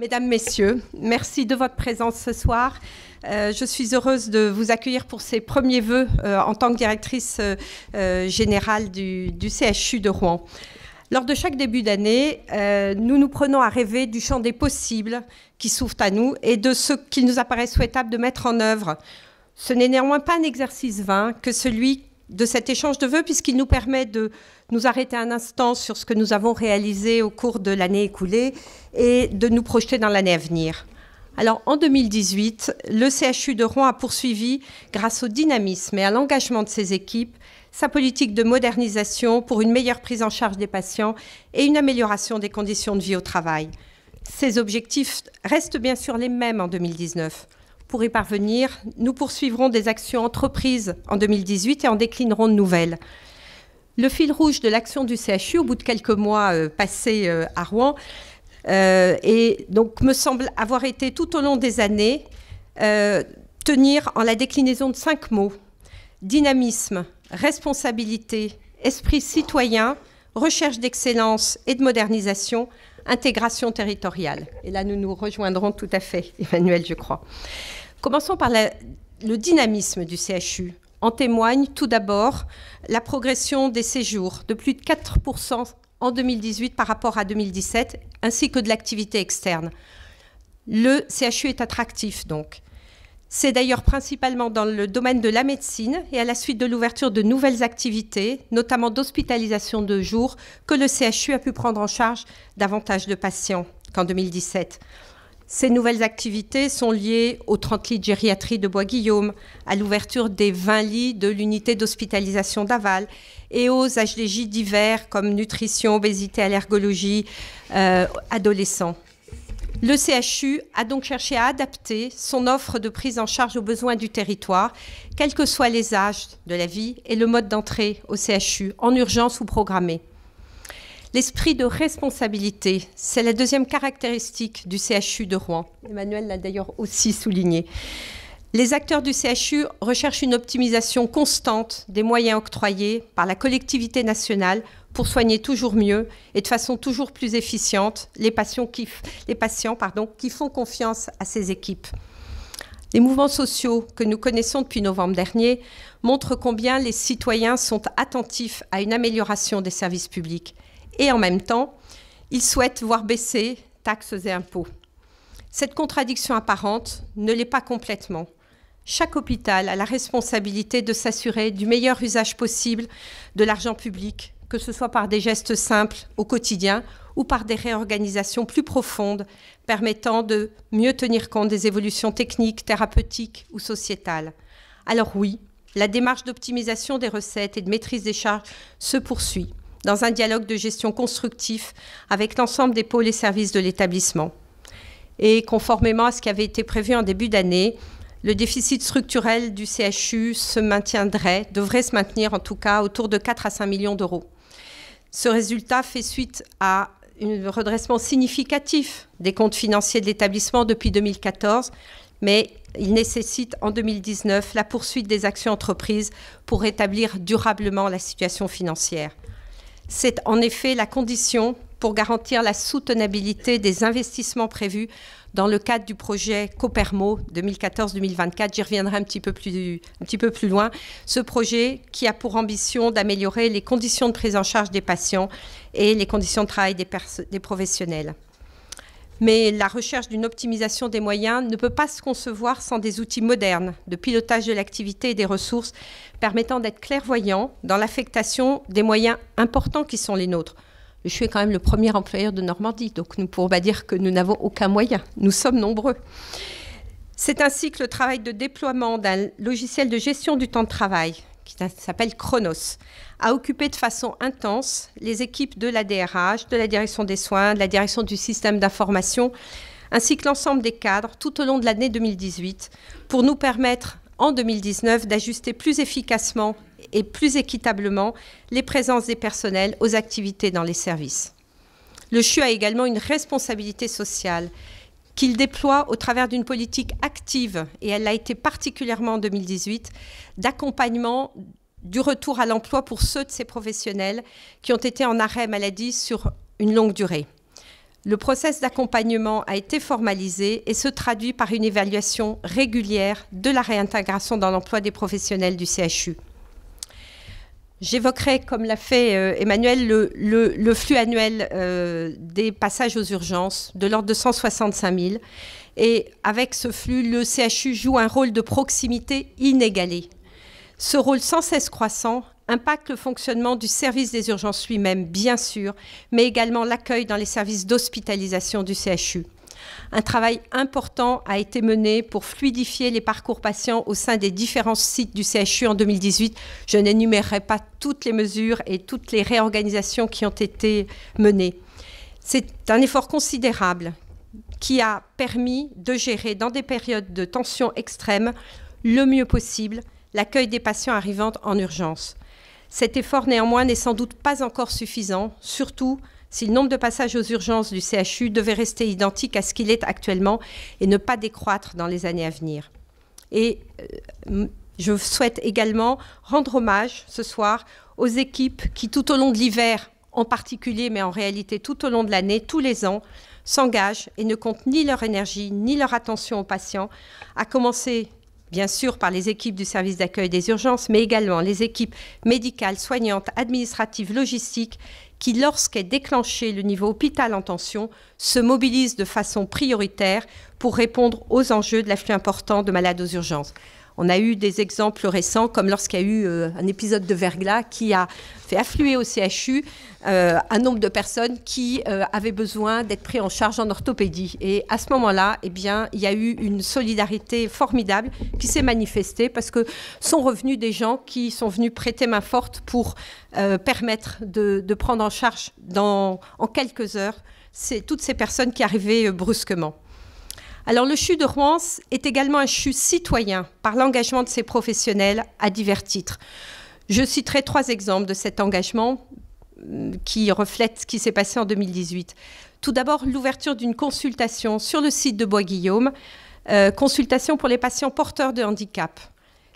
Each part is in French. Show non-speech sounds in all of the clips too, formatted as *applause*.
Mesdames, Messieurs, merci de votre présence ce soir. Euh, je suis heureuse de vous accueillir pour ces premiers vœux euh, en tant que directrice euh, générale du, du, CHU de Rouen. Lors de chaque début d'année, nous nous prenons à rêver du champ des possibles qui s'ouvrent à nous et de ce qu'il nous apparaît souhaitable de mettre en œuvre. Ce n'est néanmoins pas un exercice vain que celui de cet échange de vœux puisqu'il nous permet de nous arrêter un instant sur ce que nous avons réalisé au cours de l'année écoulée et de nous projeter dans l'année à venir. Alors en 2018, le CHU de Rouen a poursuivi, grâce au dynamisme et à l'engagement de ses équipes, sa politique de modernisation pour une meilleure prise en charge des patients et une amélioration des conditions de vie au travail. Ces objectifs restent bien sûr les mêmes en 2019. Pour y parvenir, nous poursuivrons des actions entreprises en 2018 et en déclinerons de nouvelles. Le fil rouge de l'action du CHU, au bout de quelques mois euh, passés euh, à Rouen, euh, et donc me semble avoir été tout au long des années tenir en la déclinaison de cinq mots dynamisme, responsabilité, esprit citoyen, recherche d'excellence et de modernisation, intégration territoriale. Et là, nous nous rejoindrons tout à fait, *laughs* Emmanuel, je crois. Commençons par le dynamisme du CHU. En témoigne tout d'abord la progression des séjours de plus de 4% en 2018 par rapport à 2017, ainsi que de l'activité externe. Le CHU est attractif donc. C'est d'ailleurs principalement dans le domaine de la médecine et à la suite de l'ouverture de nouvelles activités, notamment d'hospitalisation de jour, que le CHU a pu prendre en charge davantage de patients qu'en 2017. Ces nouvelles activités sont liées aux 30 lits de gériatrie de Bois-Guillaume, à l'ouverture des 20 lits de l'unité d'hospitalisation d'Aval et aux HDJ divers comme nutrition, obésité, allergologie, euh, adolescents. Le CHU a donc cherché à adapter son offre de prise en charge aux besoins du territoire, quels que soient les âges de la vie et le mode d'entrée au CHU, en urgence ou programmé. L'esprit de responsabilité, c'est la deuxième caractéristique du CHU de Rouen. Emmanuel l'a d'ailleurs aussi souligné. Les acteurs du CHU recherchent une optimisation constante des moyens octroyés par la collectivité nationale pour soigner toujours mieux et de façon toujours plus efficiente les patients qui, font confiance à ces équipes. Les mouvements sociaux que nous connaissons depuis novembre dernier montrent combien les citoyens sont attentifs à une amélioration des services publics et en même temps, ils souhaitent voir baisser taxes et impôts. Cette contradiction apparente ne l'est pas complètement. Chaque hôpital a la responsabilité de s'assurer du meilleur usage possible de l'argent public, que ce soit par des gestes simples au quotidien ou par des réorganisations plus profondes permettant de mieux tenir compte des évolutions techniques, thérapeutiques ou sociétales. Alors oui, la démarche d'optimisation des recettes et de maîtrise des charges se poursuit dans un dialogue de gestion constructif avec l'ensemble des pôles et services de l'établissement. Et conformément à ce qui avait été prévu en début d'année, le déficit structurel du CHU se maintiendrait, devrait se maintenir en tout cas autour de 4 à 5 millions d'euros. Ce résultat fait suite à un redressement significatif des comptes financiers de l'établissement depuis 2014, mais il nécessite en 2019 la poursuite des actions entreprises pour rétablir durablement la situation financière. C'est en effet la condition pour garantir la soutenabilité des investissements prévus dans le cadre du projet Copermo 2014-2024. J'y reviendrai un petit, peu plus, loin. Ce projet qui a pour ambition d'améliorer les conditions de prise en charge des patients et les conditions de travail des professionnels. Mais la recherche d'une optimisation des moyens ne peut pas se concevoir sans des outils modernes de pilotage de l'activité et des ressources permettant d'être clairvoyants dans l'affectation des moyens importants qui sont les nôtres. Je suis quand même le premier employeur de Normandie, donc nous ne pouvons pas dire que nous n'avons aucun moyen. Nous sommes nombreux. C'est ainsi que le travail de déploiement d'un logiciel de gestion du temps de travail, qui s'appelle Chronos, a occupé de façon intense les équipes de la DRH, de la direction des soins, de la direction du système d'information, ainsi que l'ensemble des cadres tout au long de l'année 2018 pour nous permettre en 2019 d'ajuster plus efficacement et plus équitablement les présences des personnels aux activités dans les services. Le CHU a également une responsabilité sociale qu'il déploie au travers d'une politique active, et elle l'a été particulièrement en 2018, d'accompagnement du retour à l'emploi pour ceux de ces professionnels qui ont été en arrêt maladie sur une longue durée. Le process d'accompagnement a été formalisé et se traduit par une évaluation régulière de la réintégration dans l'emploi des professionnels du CHU. J'évoquerai, comme l'a fait euh, Emmanuel, le, flux annuel euh, des passages aux urgences de l'ordre de 165 000. Et avec ce flux, le CHU joue un rôle de proximité inégalé. Ce rôle sans cesse croissant impacte le fonctionnement du service des urgences lui-même, bien sûr, mais également l'accueil dans les services d'hospitalisation du CHU. Un travail important a été mené pour fluidifier les parcours patients au sein des différents sites du CHU en 2018. Je n'énumérerai pas toutes les mesures et toutes les réorganisations qui ont été menées. C'est un effort considérable qui a permis de gérer dans des périodes de tension extrême le mieux possible l'accueil des patients arrivant en urgence. Cet effort néanmoins n'est sans doute pas encore suffisant, surtout si le nombre de passages aux urgences du CHU devait rester identique à ce qu'il est actuellement et ne pas décroître dans les années à venir. Et euh, je souhaite également rendre hommage ce soir aux équipes qui, tout au long de l'hiver en particulier, mais en réalité tout au long de l'année, tous les ans, s'engagent et ne comptent ni leur énergie ni leur attention aux patients, à commencer bien sûr par les équipes du service d'accueil des urgences, mais également les équipes médicales, soignantes, administratives, logistiques qui, lorsqu'est déclenché le niveau hôpital en tension, se mobilise de façon prioritaire pour répondre aux enjeux de l'afflux important de malades aux urgences. On a eu des exemples récents, comme lorsqu'il y a eu euh, un épisode de verglas qui a fait affluer au CHU euh, un nombre de personnes qui euh, avaient besoin d'être pris en charge en orthopédie. Et à ce moment-là, eh bien, il y a eu une solidarité formidable qui s'est manifestée parce que sont revenus des gens qui sont venus prêter main forte pour permettre de, prendre en charge en quelques heures toutes ces personnes qui arrivaient brusquement. Alors le CHU de Rouen est également un CHU citoyen par l'engagement de ses professionnels à divers titres. Je citerai trois exemples de cet engagement euh, qui reflète ce qui s'est passé en 2018. Tout d'abord, l'ouverture d'une consultation sur le site de Bois-Guillaume, euh, consultation pour les patients porteurs de handicap.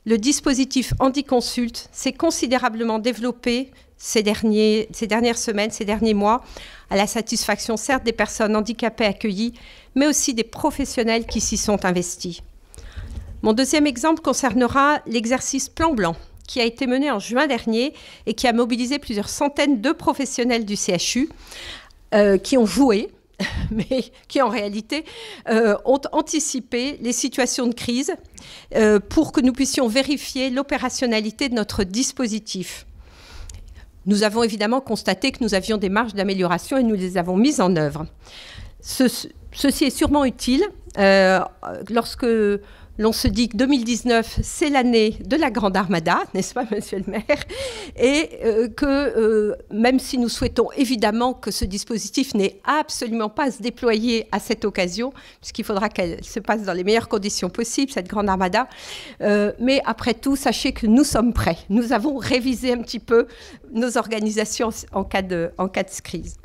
Le dispositif Handiconsulte s'est considérablement développé ces, ces dernières semaines, ces derniers mois, à la satisfaction certes des personnes handicapées accueillies, mais aussi des professionnels qui s'y sont investis. Mon deuxième exemple concernera l'exercice Plan Blanc, qui a été mené en juin dernier et qui a mobilisé plusieurs centaines de professionnels du CHU euh, qui ont joué, *laughs* mais qui en réalité euh, ont anticipé les situations de crise euh, pour que nous puissions vérifier l'opérationnalité de notre dispositif. Nous avons évidemment constaté que nous avions des marges d'amélioration et nous les avons mises en œuvre. ceci est sûrement utile euh, lorsque l'on se dit que 2019, c'est l'année de la Grande Armada, *laughs* n'est-ce pas, monsieur le maire Et euh, que, euh, même si nous souhaitons évidemment que ce dispositif n'ait absolument pas à se déployer à cette occasion, puisqu'il faudra qu'elle se passe dans les meilleures conditions possibles, cette Grande Armada, euh, mais après tout, sachez que nous sommes prêts. Nous avons révisé un petit peu nos organisations en cas de, en cas de crise.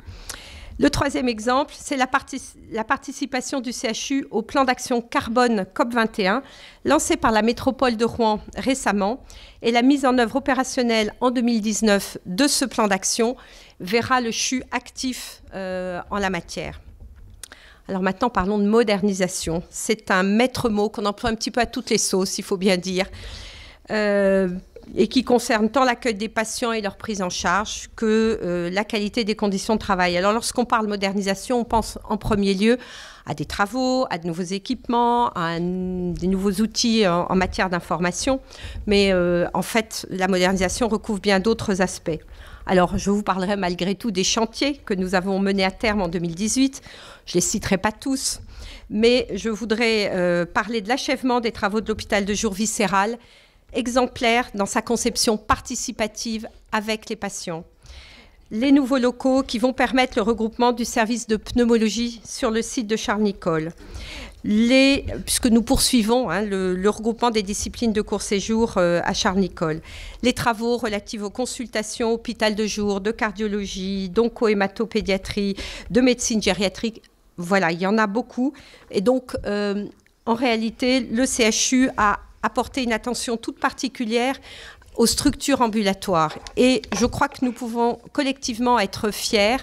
Le troisième exemple, c'est la, participation du CHU au plan d'action carbone COP21, lancé par la métropole de Rouen récemment, et la mise en œuvre opérationnelle en 2019 de ce plan d'action verra le CHU actif euh, en la matière. Alors maintenant, parlons de modernisation. C'est un maître mot qu'on emploie un petit peu à toutes les sauces, il faut bien dire. Euh, et qui concerne tant l'accueil des patients et leur prise en charge que euh, la qualité des conditions de travail. Alors lorsqu'on parle modernisation, on pense en premier lieu à des travaux, à de nouveaux équipements, à des nouveaux outils en, matière d'information, mais euh, en fait la modernisation recouvre bien d'autres aspects. Alors, je vous parlerai malgré tout des chantiers que nous avons menés à terme en 2018. Je ne les citerai pas tous, mais je voudrais euh, parler de l'achèvement des travaux de l'hôpital de jour viscéral exemplaire dans sa conception participative avec les patients. Les nouveaux locaux qui vont permettre le regroupement du service de pneumologie sur le site de charles Les, puisque nous poursuivons hein, le, regroupement des disciplines de court séjour euh, à charles Les travaux relatifs aux consultations, hôpital de jour, de cardiologie, d'oncohématopédiatrie, de médecine gériatrique, voilà, il y en a beaucoup. Et donc, euh, en réalité, le CHU a apporter une attention toute particulière aux structures ambulatoires. Et je crois que nous pouvons collectivement être fiers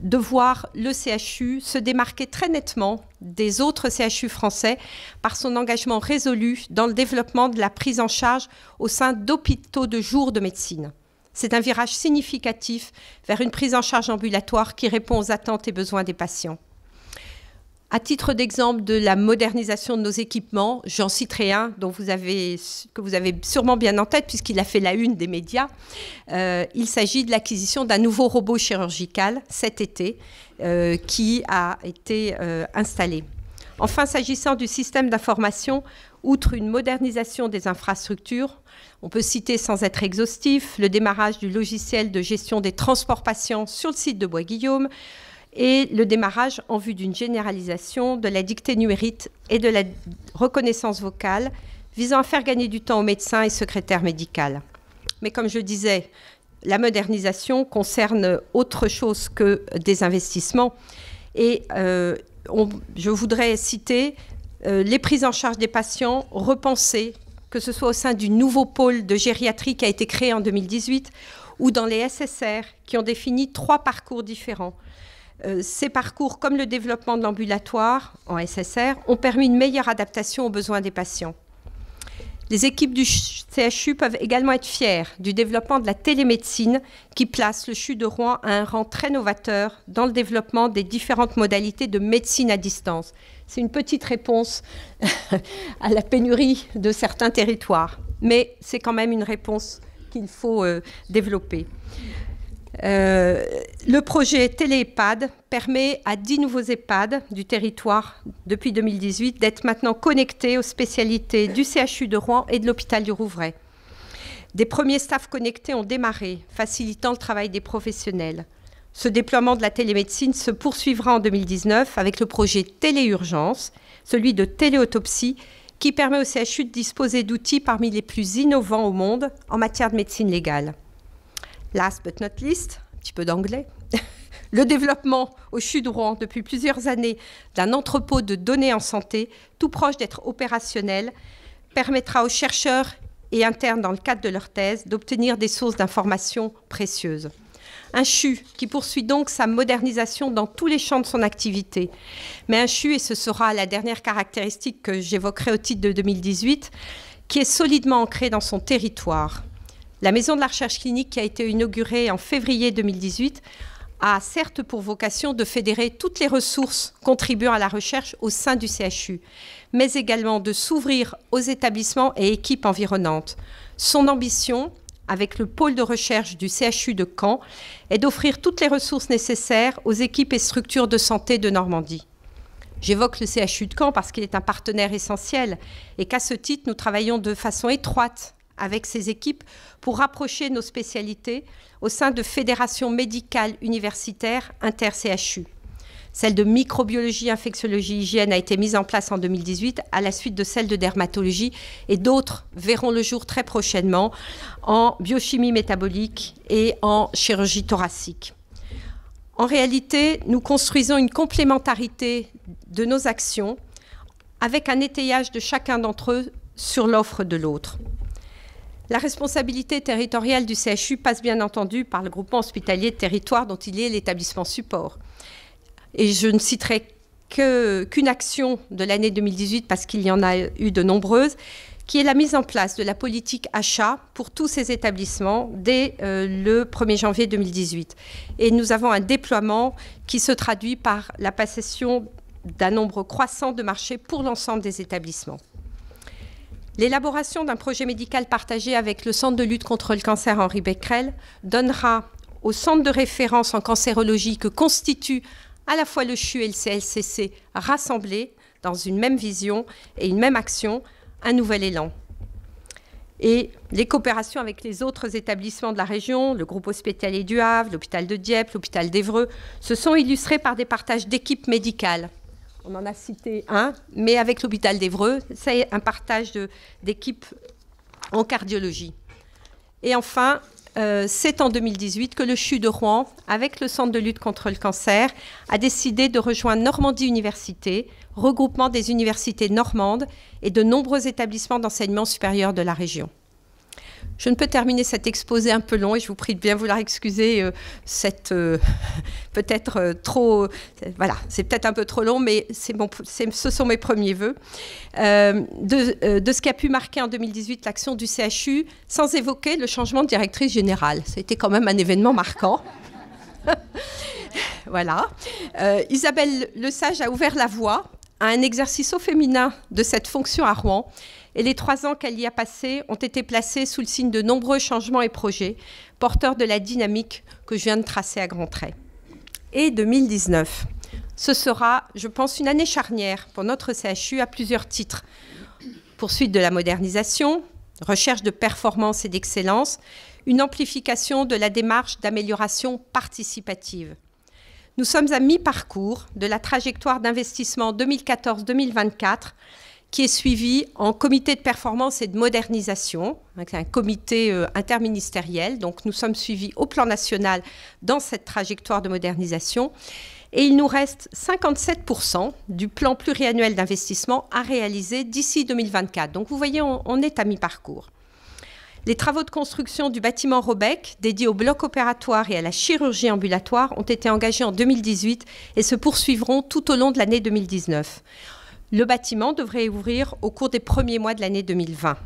de voir le CHU se démarquer très nettement des autres CHU français par son engagement résolu dans le développement de la prise en charge au sein d'hôpitaux de jour de médecine. C'est un virage significatif vers une prise en charge ambulatoire qui répond aux attentes et besoins des patients. À titre d'exemple de la modernisation de nos équipements, j'en citerai un dont vous avez, que vous avez sûrement bien en tête puisqu'il a fait la une des médias. Euh, il s'agit de l'acquisition d'un nouveau robot chirurgical cet été euh, qui a été euh, installé. Enfin, s'agissant du système d'information, outre une modernisation des infrastructures, on peut citer sans être exhaustif le démarrage du logiciel de gestion des transports patients sur le site de Bois-Guillaume, et le démarrage en vue d'une généralisation de la dictée numérique et de la reconnaissance vocale visant à faire gagner du temps aux médecins et secrétaires médicales. Mais comme je disais, la modernisation concerne autre chose que des investissements. Et euh, je voudrais citer euh, les prises en charge des patients repensées, que ce soit au sein du nouveau pôle de gériatrie qui a été créé en 2018 ou dans les SSR qui ont défini trois parcours différents euh, ces parcours, comme le développement de l'ambulatoire en SSR, ont permis une meilleure adaptation aux besoins des patients. Les équipes du CHU peuvent également être fières du développement de la télémédecine qui place le CHU de Rouen à un rang très novateur dans le développement des différentes modalités de médecine à distance. C'est une petite réponse *laughs* à la pénurie de certains territoires, mais c'est quand même une réponse qu'il faut euh, développer. Euh, le projet télé permet à 10 nouveaux EHPAD du territoire depuis 2018 d'être maintenant connectés aux spécialités du CHU de Rouen et de l'hôpital du Rouvray. Des premiers staffs connectés ont démarré, facilitant le travail des professionnels. Ce déploiement de la télémédecine se poursuivra en 2019 avec le projet Téléurgence, celui de téléautopsie, qui permet au CHU de disposer d'outils parmi les plus innovants au monde en matière de médecine légale. Last but not least, un petit peu d'anglais. *laughs* Le développement au CHU de Rouen depuis plusieurs années d'un entrepôt de données en santé, tout proche d'être opérationnel, permettra aux chercheurs et internes dans le cadre de leur thèse d'obtenir des sources d'informations précieuses. Un CHU qui poursuit donc sa modernisation dans tous les champs de son activité. Mais un CHU, et ce sera la dernière caractéristique que j'évoquerai au titre de 2018, qui est solidement ancré dans son territoire. La maison de la recherche clinique qui a été inaugurée en février 2018 a certes pour vocation de fédérer toutes les ressources contribuant à la recherche au sein du CHU, mais également de s'ouvrir aux établissements et équipes environnantes. Son ambition, avec le pôle de recherche du CHU de Caen, est d'offrir toutes les ressources nécessaires aux équipes et structures de santé de Normandie. J'évoque le CHU de Caen parce qu'il est un partenaire essentiel et qu'à ce titre, nous travaillons de façon étroite avec ses équipes pour rapprocher nos spécialités au sein de fédérations médicales universitaires inter-CHU. Celle de microbiologie, infectiologie, hygiène a été mise en place en 2018 à la suite de celle de dermatologie et d'autres verront le jour très prochainement en biochimie métabolique et en chirurgie thoracique. En réalité, nous construisons une complémentarité de nos actions avec un étayage de chacun d'entre eux sur l'offre de l'autre. La responsabilité territoriale du CHU passe bien entendu par le groupement hospitalier de territoire dont il est l'établissement support. Et je ne citerai qu'une action de l'année 2018, parce qu'il y en a eu de nombreuses, qui est la mise en place de la politique achat pour tous ces établissements dès euh, le 1er janvier 2018. Et nous avons un déploiement qui se traduit par la possession d'un nombre croissant de marchés pour l'ensemble des établissements. L'élaboration d'un projet médical partagé avec le Centre de lutte contre le cancer Henri Becquerel donnera au centre de référence en cancérologie que constituent à la fois le CHU et le CLCC rassemblés dans une même vision et une même action un nouvel élan. Et les coopérations avec les autres établissements de la région, le groupe hospitalier du Havre, l'hôpital de Dieppe, l'hôpital d'Evreux, se sont illustrées par des partages d'équipes médicales on en a cité un, mais avec l'hôpital d'Evreux, c'est un partage d'équipes en cardiologie. Et enfin, euh, c'est en 2018 que le CHU de Rouen, avec le Centre de lutte contre le cancer, a décidé de rejoindre Normandie Université, regroupement des universités normandes et de nombreux établissements d'enseignement supérieur de la région. Je ne peux terminer cet exposé un peu long et je vous prie de bien vouloir excuser euh, cette euh, *laughs* peut-être euh, trop. voilà, c'est peut-être un peu trop long, mais c'est ce sont mes premiers vœux. de, de ce a pu marquer en 2018 l'action du CHU, sans évoquer le changement de directrice générale. C'était quand même un événement marquant. *laughs* voilà. Isabelle Le Sage a ouvert la voie à un exercice au féminin de cette fonction à Rouen et les trois ans qu'elle y a passés ont été placés sous le signe de nombreux changements et projets, porteurs de la dynamique que je viens de tracer à grands traits. Et 2019, ce sera, je pense, une année charnière pour notre CHU à plusieurs titres. Poursuite de la modernisation, recherche de performance et d'excellence, une amplification de la démarche d'amélioration participative. Nous sommes à mi-parcours de la trajectoire d'investissement 2014-2024 qui est suivi en comité de performance et de modernisation, hein, un comité euh, interministériel. Donc nous sommes suivis au plan national dans cette trajectoire de modernisation. Et il nous reste 57% du plan pluriannuel d'investissement à réaliser d'ici 2024. Donc vous voyez, on, on est à mi-parcours. Les travaux de construction du bâtiment Robec, dédié au bloc opératoire et à la chirurgie ambulatoire, ont été engagés en 2018 et se poursuivront tout au long de l'année 2019. Le bâtiment devrait ouvrir au cours des premiers mois de l'année 2020.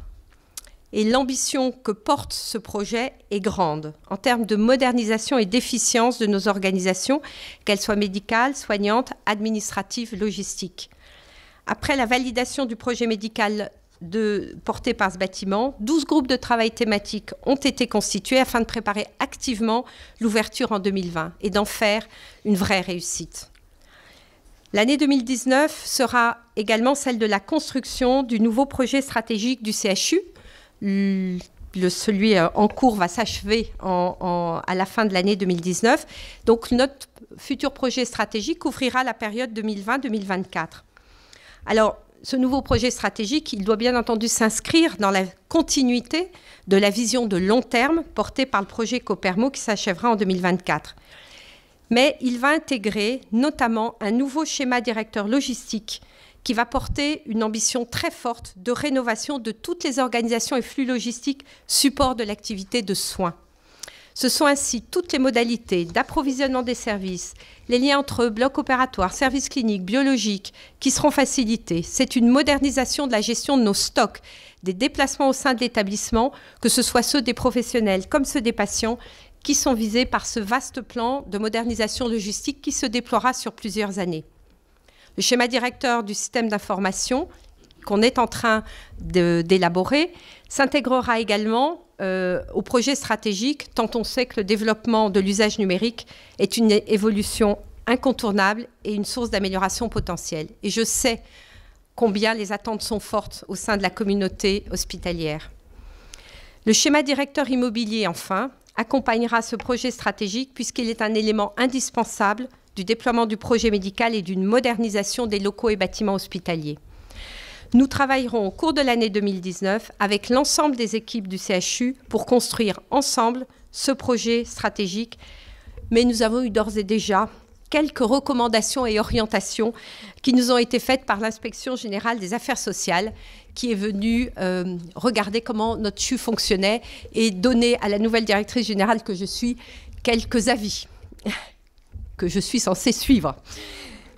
Et l'ambition que porte ce projet est grande en termes de modernisation et d'efficience de nos organisations, qu'elles soient médicales, soignantes, administratives, logistiques. Après la validation du projet médical porté par ce bâtiment, 12 groupes de travail thématiques ont été constitués afin de préparer activement l'ouverture en 2020 et d'en faire une vraie réussite. L'année 2019 sera également celle de la construction du nouveau projet stratégique du CHU. Le, celui euh, en cours va s'achever à la fin de l'année 2019. Donc notre futur projet stratégique couvrira la période 2020-2024. Alors, ce nouveau projet stratégique, il doit bien entendu s'inscrire dans la continuité de la vision de long terme portée par le projet Copermo qui s'achèvera en 2024 mais il va intégrer notamment un nouveau schéma directeur logistique qui va porter une ambition très forte de rénovation de toutes les organisations et flux logistiques support de l'activité de soins. Ce sont ainsi toutes les modalités d'approvisionnement des services, les liens entre blocs opératoires, services cliniques, biologiques, qui seront facilités. C'est une modernisation de la gestion de nos stocks, des déplacements au sein de l'établissement, que ce soit ceux des professionnels comme ceux des patients, qui sont visés par ce vaste plan de modernisation logistique qui se déploiera sur plusieurs années. Le schéma directeur du système d'information qu'on est en train d'élaborer s'intégrera également euh, au projet stratégique, tant on sait que le développement de l'usage numérique est une évolution incontournable et une source d'amélioration potentielle. Et je sais combien les attentes sont fortes au sein de la communauté hospitalière. Le schéma directeur immobilier, enfin, accompagnera ce projet stratégique puisqu'il est un élément indispensable du déploiement du projet médical et d'une modernisation des locaux et bâtiments hospitaliers. Nous travaillerons au cours de l'année 2019 avec l'ensemble des équipes du CHU pour construire ensemble ce projet stratégique, mais nous avons eu d'ores et déjà quelques recommandations et orientations qui nous ont été faites par l'inspection générale des affaires sociales, qui est venue euh, regarder comment notre CHU fonctionnait et donner à la nouvelle directrice générale que je suis quelques avis *laughs* que je suis censée suivre.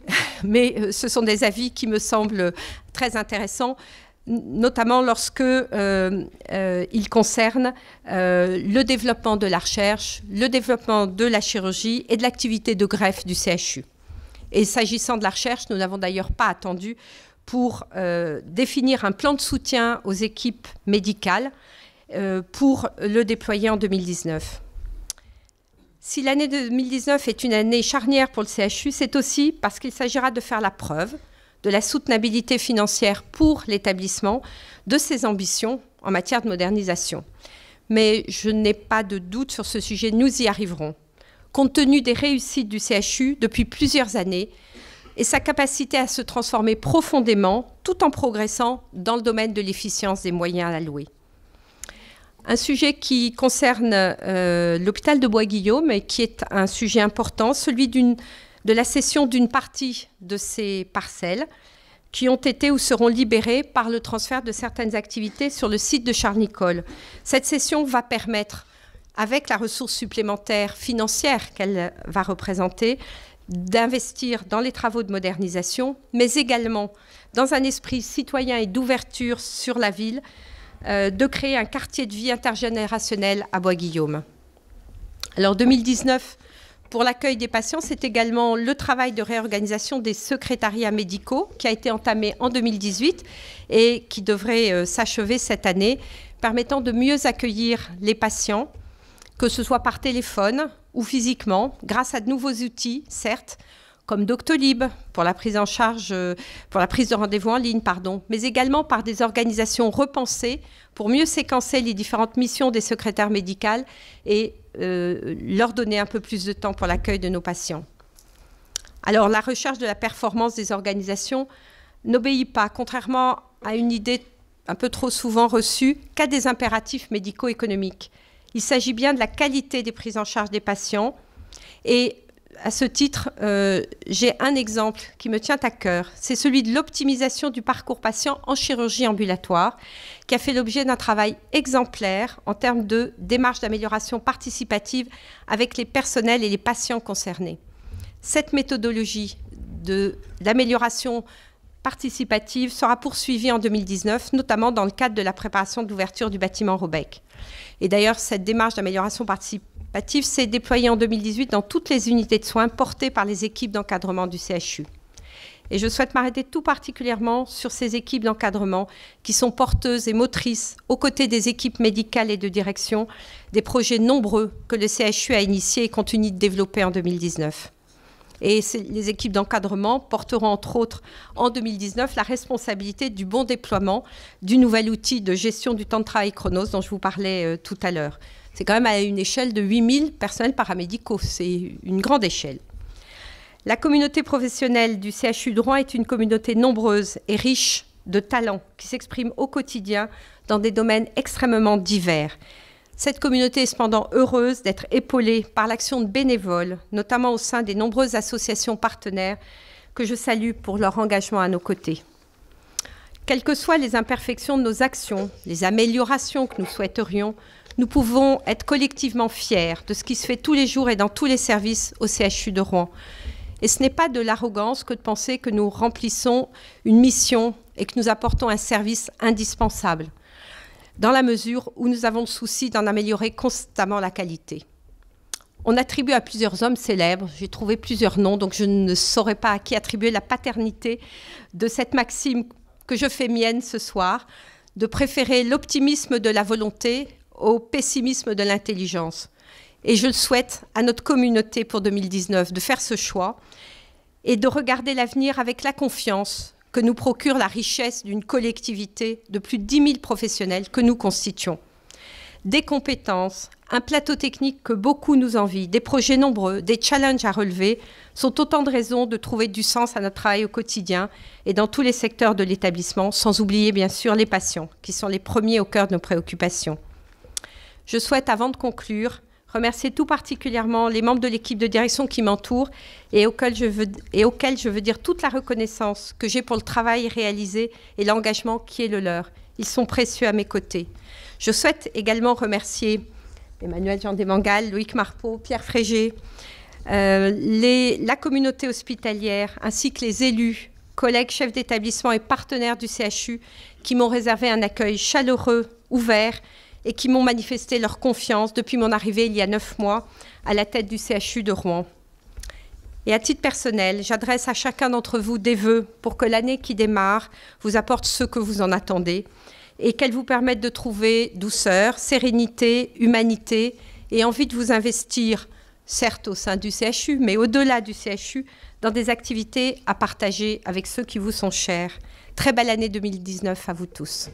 *laughs* Mais euh, ce sont des avis qui me semblent très intéressants notamment lorsque euh, euh, il concerne euh, le développement de la recherche, le développement de la chirurgie et de l'activité de greffe du CHU. Et s'agissant de la recherche, nous n'avons d'ailleurs pas attendu pour définir un plan de soutien aux équipes médicales pour le déployer en 2019. Si l'année 2019 est une année charnière pour le CHU, c'est aussi parce qu'il s'agira de faire la preuve de la soutenabilité financière pour l'établissement de ses ambitions en matière de modernisation. Mais je n'ai pas de doute sur ce sujet, nous y arriverons. Compte tenu des réussites du CHU depuis plusieurs années et sa capacité à se transformer profondément tout en progressant dans le domaine de l'efficience des moyens à alloués. Un sujet qui concerne euh, l'hôpital de Bois-Guillaume et qui est un sujet important, celui d'une de la cession d'une partie de ces parcelles qui ont été ou seront libérées par le transfert de certaines activités sur le site de Charles Nicolle. Cette cession va permettre, avec la ressource supplémentaire financière qu'elle va représenter, d'investir dans les travaux de modernisation, mais également dans un esprit citoyen et d'ouverture sur la ville, euh, de créer un quartier de vie intergénérationnel à Bois-Guillaume. Alors 2019 pour l'accueil des patients, c'est également le travail de réorganisation des secrétariats médicaux qui a été entamé en 2018 et qui devrait euh, s'achever cette année, permettant de mieux accueillir les patients, que ce soit par téléphone ou physiquement, grâce à de nouveaux outils, certes, comme Doctolib pour la prise en charge, euh, pour la prise de rendez-vous en ligne, pardon, mais également par des organisations repensées pour mieux séquencer les différentes missions des secrétaires médicales et euh, leur donner un peu plus de temps pour l'accueil de nos patients. Alors la recherche de la performance des organisations n'obéit pas, contrairement à une idée un peu trop souvent reçue, qu'à des impératifs médico-économiques. Il s'agit bien de la qualité des prises en charge des patients et à ce titre, euh, j'ai un exemple qui me tient à cœur. C'est celui de l'optimisation du parcours patient en chirurgie ambulatoire, qui a fait l'objet d'un travail exemplaire en termes de démarche d'amélioration participative avec les personnels et les patients concernés. Cette méthodologie de l'amélioration participative sera poursuivie en 2019, notamment dans le cadre de la préparation de l'ouverture du bâtiment Robec. Et d'ailleurs, cette démarche d'amélioration participative PATIF s'est déployé en 2018 dans toutes les unités de soins portées par les équipes d'encadrement du CHU. Et je souhaite m'arrêter tout particulièrement sur ces équipes d'encadrement qui sont porteuses et motrices aux côtés des équipes médicales et de direction des projets nombreux que le CHU a initiés et continue de développer en 2019. Et les équipes d'encadrement porteront entre autres en 2019 la responsabilité du bon déploiement du nouvel outil de gestion du temps de travail Chronos dont je vous parlais euh, tout à l'heure. C'est quand même à une échelle de 8000 personnels paramédicaux. C'est une grande échelle. La communauté professionnelle du CHU de Rouen est une communauté nombreuse et riche de talents qui s'expriment au quotidien dans des domaines extrêmement divers. Cette communauté est cependant heureuse d'être épaulée par l'action de bénévoles, notamment au sein des nombreuses associations partenaires que je salue pour leur engagement à nos côtés. Quelles que soient les imperfections de nos actions, les améliorations que nous souhaiterions, nous pouvons être collectivement fiers de ce qui se fait tous les jours et dans tous les services au CHU de Rouen. Et ce n'est pas de l'arrogance que de penser que nous remplissons une mission et que nous apportons un service indispensable, dans la mesure où nous avons le souci d'en améliorer constamment la qualité. On attribue à plusieurs hommes célèbres, j'ai trouvé plusieurs noms, donc je ne saurais pas à qui attribuer la paternité de cette maxime que je fais mienne ce soir, de préférer l'optimisme de la volonté au pessimisme de l'intelligence. Et je le souhaite à notre communauté pour 2019 de faire ce choix et de regarder l'avenir avec la confiance que nous procure la richesse d'une collectivité de plus de 10 000 professionnels que nous constituons. Des compétences, un plateau technique que beaucoup nous envient, des projets nombreux, des challenges à relever sont autant de raisons de trouver du sens à notre travail au quotidien et dans tous les secteurs de l'établissement, sans oublier bien sûr les patients, qui sont les premiers au cœur de nos préoccupations je souhaite, avant de conclure, remercier tout particulièrement les membres de l'équipe de direction qui m'entourent et auxquels je veux, dire toute la reconnaissance que j'ai pour le travail réalisé et l'engagement qui est le leur. Ils sont précieux à mes côtés. Je souhaite également remercier Emmanuel Jean Desmangal, Loïc Marpeau, Pierre Frégé, euh, la communauté hospitalière, ainsi que les élus, collègues, chefs d'établissement et partenaires du CHU qui m'ont réservé un accueil chaleureux, ouvert et qui m'ont manifesté leur confiance depuis mon arrivée il y a neuf mois à la tête du CHU de Rouen. Et à titre personnel, j'adresse à chacun d'entre vous des vœux pour que l'année qui démarre vous apporte ce que vous en attendez et qu'elle vous permette de trouver douceur, sérénité, humanité et envie de vous investir, certes au sein du CHU, mais au-delà du CHU, dans des activités à partager avec ceux qui vous sont chers. Très belle année 2019 à vous tous.